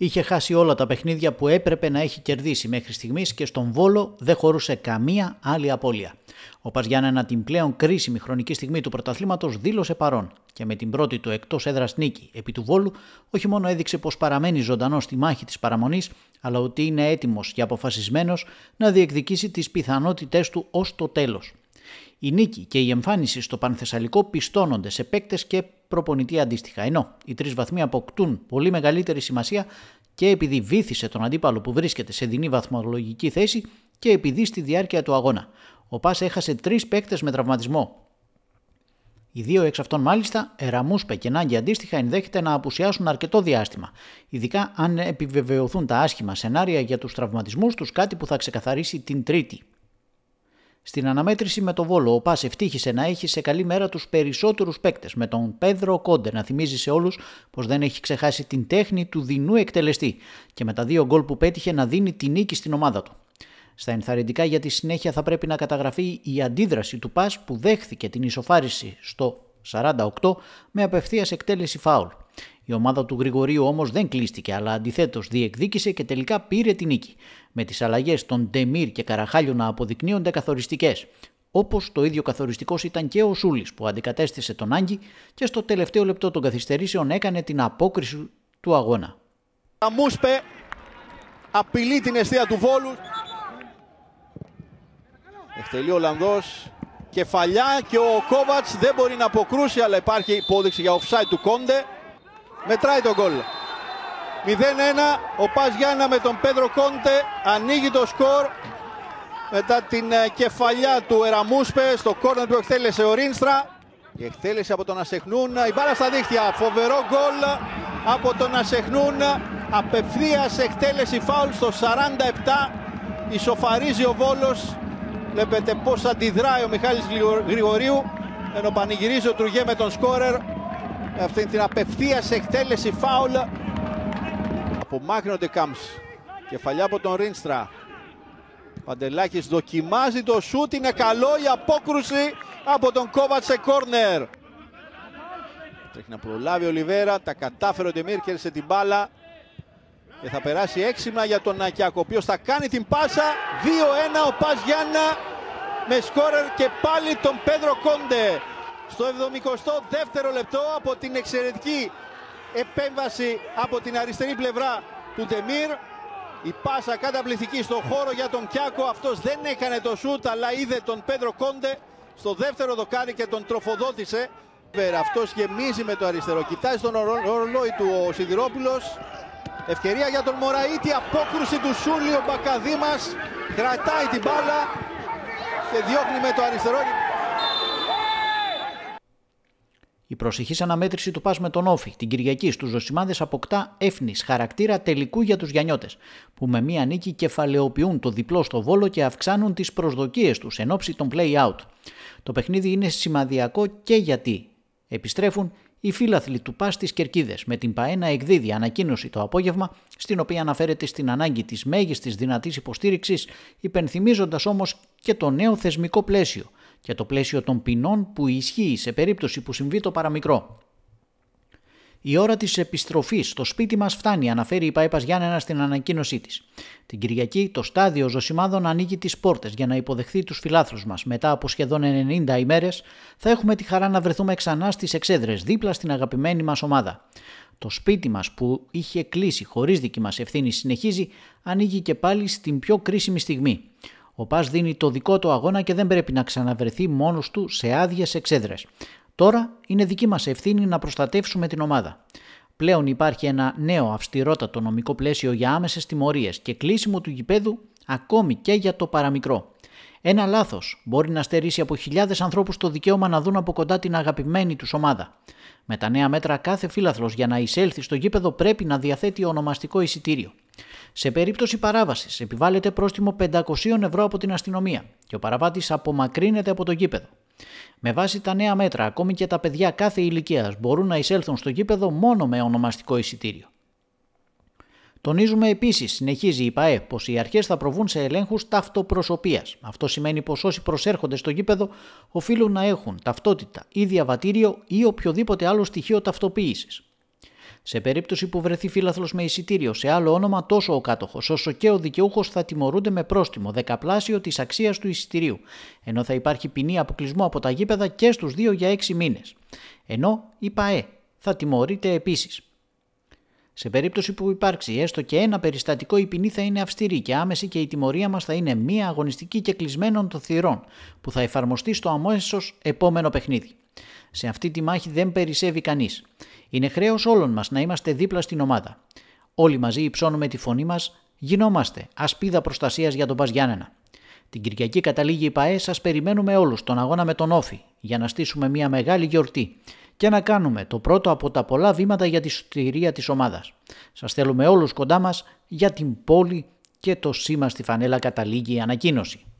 Είχε χάσει όλα τα παιχνίδια που έπρεπε να έχει κερδίσει μέχρι στιγμής και στον Βόλο δεν χωρούσε καμία άλλη απώλεια. Ο Παζιάννενα την πλέον κρίσιμη χρονική στιγμή του πρωταθλήματος δήλωσε παρόν και με την πρώτη του εκτός έδρας νίκη επί του Βόλου, όχι μόνο έδειξε πως παραμένει ζωντανός στη μάχη της παραμονής, αλλά ότι είναι έτοιμος και αποφασισμένος να διεκδικήσει τις πιθανότητές του ως το τέλος. Η νίκη και η εμφάνιση στο Πανθεσσαλικό πιστώνονται σε παίκτες και προπονητή αντίστοιχα. Ενώ οι τρεις βαθμοί αποκτούν πολύ μεγαλύτερη σημασία και επειδή βήθησε τον αντίπαλο που βρίσκεται σε δινή βαθμολογική θέση και επειδή στη διάρκεια του αγώνα. Ο Πα έχασε τρεις παίκτες με τραυματισμό. Οι δύο εξ αυτών μάλιστα, Εραμούσπε και Νάγκη αντίστοιχα, ενδέχεται να απουσιάσουν αρκετό διάστημα, ειδικά αν επιβεβαιωθούν τα άσχημα σενάρια για τους τραυματισμούς τους, κάτι που θα ξεκαθαρίσει την Τρίτη. Στην αναμέτρηση με το Βόλο, ο Πας ευτύχησε να έχει σε καλή μέρα τους περισσότερους παίκτες, με τον Πέδρο Κόντε να θυμίζει σε όλους πως δεν έχει ξεχάσει την τέχνη του δεινού εκτελεστή και με τα δύο γκολ που πέτυχε να δίνει τη νίκη στην ομάδα του. Στα ενθαρρυντικά για τη συνέχεια θα πρέπει να καταγραφεί η αντίδραση του πασ που δέχθηκε την ισοφάριση στο 48 με απευθείας εκτέλεση φάουλ. Η ομάδα του Γρηγορίου όμως δεν κλείστηκε, αλλά αντιθέτως διεκδίκησε και τελικά πήρε την νίκη. Με τις αλλαγές των Ντεμίρ και Καραχάλιου να αποδεικνύονται καθοριστικές. Όπως το ίδιο καθοριστικός ήταν και ο Σούλης που αντικατέστησε τον Άγγι και στο τελευταίο λεπτό των καθυστερήσεων έκανε την απόκριση του αγώνα. Μούσπε απειλεί την αιστεία του Βόλου. Εκτελεί ο Ολλανδός κεφαλιά και ο Κόβατς δεν μπορεί να αποκρούσει αλλά υπάρχει υπόδειξη για offside του Κόντε μετράει τον γκολ. 0-1, ο Πας Γιάννα με τον Πέδρο Κόντε ανοίγει το σκορ μετά την ε, κεφαλιά του Εραμούσπε στο κόρνερ που εκτέλεσε ο Ρίνστρα. Η εκτέλεση από τον Ασεχνούν, η μπάλα στα δίχτυα, φοβερό γκολ από τον Ασεχνούν, απευθείας εκτέλεση φάουλ στο 47, ισοφαρίζει ο Βόλος, βλέπετε πώς αντιδράει ο Μιχάλης Γρηγορίου, ενώ πανηγυρίζει ο Τρουγέ με τον σκόρερ, αυτήν την απευθείας εκτέλεση φάουλ. Απομάκρυνονται Κάμψ. Κεφαλιά από τον Ρίνστρα. Παντελάκης δοκιμάζει το σούτ, είναι καλό η απόκρουση από τον Κόβατ σε κόρνερ. Τρέχει να προλάβει ο Λιβέρα, τα κατάφερε ο Ντεμίρ, σε την μπάλα και θα περάσει έξυπνα για τον Νακιάκο ο οποίος θα κάνει την πάσα, 2-1 ο Πας Γιάννα με σκόρερ και πάλι τον Πέντρο Κόντε στο 72ο λεπτό από την εξαιρετική επέμβαση από την αριστερή πλευρά του Ντεμίρ. Η πάσα καταπληκτική στο χώρο για τον Κιάκο. Αυτός δεν έκανε το σούτ αλλά είδε τον Πέντρο Κόντε στο δεύτερο δοκάρι και τον τροφοδότησε. Αυτός γεμίζει με το αριστερό. Κοιτάζει τον ρολόι του ο Σιδηρόπουλος. Ευκαιρία για τον Μωραήτη. Απόκρουση του Σούλιο ο Μπακαδήμας. Κρατάει την μπάλα και διώχνει με το αριστερό. προσεχή αναμέτρηση του ΠΑΣ με τον Όφη την Κυριακή στους Ζωσιμάδες αποκτά έφνης χαρακτήρα τελικού για τους Γιανιώτε, που με μία νίκη κεφαλαιοποιούν το διπλό στο βόλο και αυξάνουν τις προσδοκίες τους εν ώψη των play-out. Το παιχνίδι είναι σημαδιακό και γιατί επιστρέφουν οι φίλαθλοι του ΠΑΣ στις Κερκίδες με την παένα εκδίδει ανακοίνωση το απόγευμα στην οποία αναφέρεται στην ανάγκη της μέγιστης δυνατής υποστήριξης, υπενθυμίζοντας όμως και το νέο θεσμικό πλαίσιο και το πλαίσιο των ποινών που ισχύει σε περίπτωση που συμβεί το παραμικρό. Η ώρα της επιστροφής στο σπίτι μας φτάνει, αναφέρει η Πάιπας γιαννενα στην ανακοίνωσή της. Την Κυριακή, το στάδιο Ζωσιμάδων ανοίγει τις πόρτες για να υποδεχθεί τους φυλάθρου μας. Μετά από σχεδόν 90 ημέρες, θα έχουμε τη χαρά να βρεθούμε ξανά στις εξέδρες, δίπλα στην αγαπημένη μας ομάδα. Το σπίτι μας που είχε κλείσει χωρίς δική μας ευθύνη συνεχίζει, ανοίγει και πάλι στην πιο κρίσιμη στιγμή. Ο Πας δίνει το δικό του αγώνα και δεν πρέπει να ξαναβρεθεί μόνος του σε άδειες εξέδρες. Τώρα είναι δική μας ευθύνη να προστατεύσουμε την ομάδα. Πλέον υπάρχει ένα νέο αυστηρότατο νομικό πλαίσιο για άμεσες τιμωρίες και κλείσιμο του γηπέδου ακόμη και για το παραμικρό. Ένα λάθος μπορεί να στερήσει από χιλιάδες ανθρώπους το δικαίωμα να δουν από κοντά την αγαπημένη τους ομάδα. Με τα νέα μέτρα, κάθε φύλαθρο για να εισέλθει στο γήπεδο πρέπει να διαθέτει ονομαστικό εισιτήριο. Σε περίπτωση παράβασης, επιβάλλεται πρόστιμο 500 ευρώ από την αστυνομία και ο παραβάτης απομακρύνεται από το γήπεδο. Με βάση τα νέα μέτρα, ακόμη και τα παιδιά κάθε ηλικίας μπορούν να εισέλθουν στο γήπεδο μόνο με ονομαστικό εισιτήριο. Τονίζουμε επίσης, συνεχίζει η ΠαΕ, πως οι αρχές θα προβούν σε ελέγχους ταυτοπροσωπία. Αυτό σημαίνει πως όσοι προσέρχονται στο γήπεδο οφείλουν να έχουν ταυτότητα ή διαβατήριο ή οποιοδήποτε άλλο στοιχείο ταυτοποίησης. Σε περίπτωση που βρεθεί φύλαθλο με εισιτήριο σε άλλο όνομα, τόσο ο κάτοχος όσο και ο δικαιούχος θα τιμωρούνται με πρόστιμο δεκαπλάσιο της αξίας του εισιτηρίου, ενώ θα υπάρχει ποινή αποκλεισμού από τα γήπεδα και στους δύο για έξι μήνες. Ενώ η ΠαΕ θα τιμωρείται επίσης. Σε περίπτωση που υπάρξει έστω και ένα περιστατικό, η ποινή θα είναι αυστηρή και άμεση και η τιμωρία μας θα είναι μία αγωνιστική και κλεισμένων των θυρών, που θα εφαρμοστεί στο αμέσως επόμενο παιχνίδι. Σε αυτή τη μάχη δεν περισσεύει κανείς. Είναι χρέος όλων μας να είμαστε δίπλα στην ομάδα. Όλοι μαζί υψώνουμε τη φωνή μας, γινόμαστε ασπίδα προστασίας για τον Πας Γιάννενα. Την Κυριακή καταλήγει η ΠαΕ, σας περιμένουμε όλους τον αγώνα με τον Όφη για να στήσουμε μια μεγάλη γιορτή και να κάνουμε το πρώτο από τα πολλά βήματα για τη σωτηρία της ομάδας. Σας θέλουμε όλους κοντά μας για την πόλη και το σήμα στη φανέλα καταλήγει η ανακοίνωση.